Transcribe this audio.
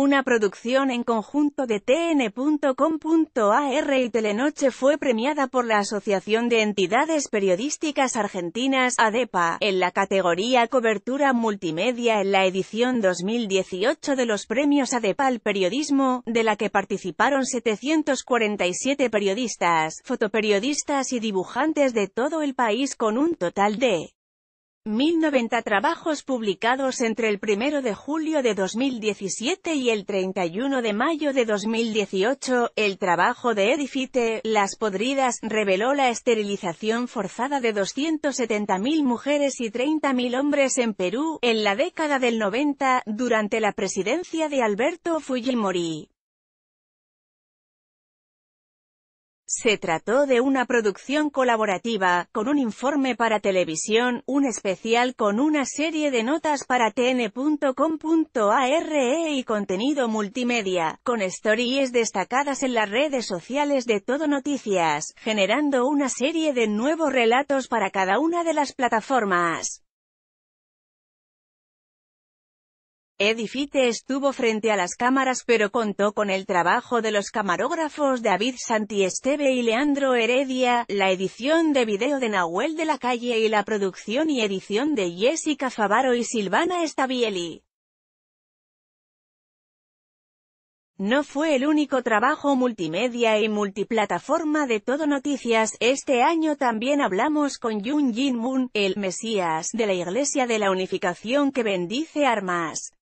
una producción en conjunto de tn.com.ar y Telenoche fue premiada por la Asociación de Entidades Periodísticas Argentinas, ADEPA, e en la categoría Cobertura Multimedia en la edición 2018 de los premios ADEPA e al periodismo, de la que participaron 747 periodistas, fotoperiodistas y dibujantes de todo el país con un total de 1090 trabajos publicados entre el 1 de julio de 2017 y el 31 de mayo de 2018, el trabajo de Edifite, Las Podridas, reveló la esterilización forzada de 270.000 mujeres y 30.000 hombres en Perú, en la década del 90, durante la presidencia de Alberto Fujimori. Se trató de una producción colaborativa, con un informe para televisión, un especial con una serie de notas para tn.com.are y contenido multimedia, con stories destacadas en las redes sociales de Todo Noticias, generando una serie de nuevos relatos para cada una de las plataformas. Edifite estuvo frente a las cámaras pero contó con el trabajo de los camarógrafos David Santiesteve y Leandro Heredia, la edición de video de Nahuel de la Calle y la producción y edición de Jessica Favaro y Silvana Stabieli. No fue el único trabajo multimedia y multiplataforma de Todo Noticias, este año también hablamos con yun Jin Moon, el Mesías de la Iglesia de la Unificación que bendice armas.